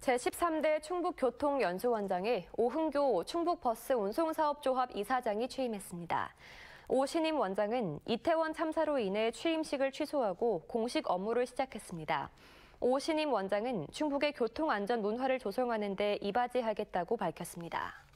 제13대 충북교통연수원장이 오흥교 충북버스 운송사업조합 이사장이 취임했습니다. 오 신임 원장은 이태원 참사로 인해 취임식을 취소하고 공식 업무를 시작했습니다. 오 신임 원장은 충북의 교통안전 문화를 조성하는 데 이바지하겠다고 밝혔습니다.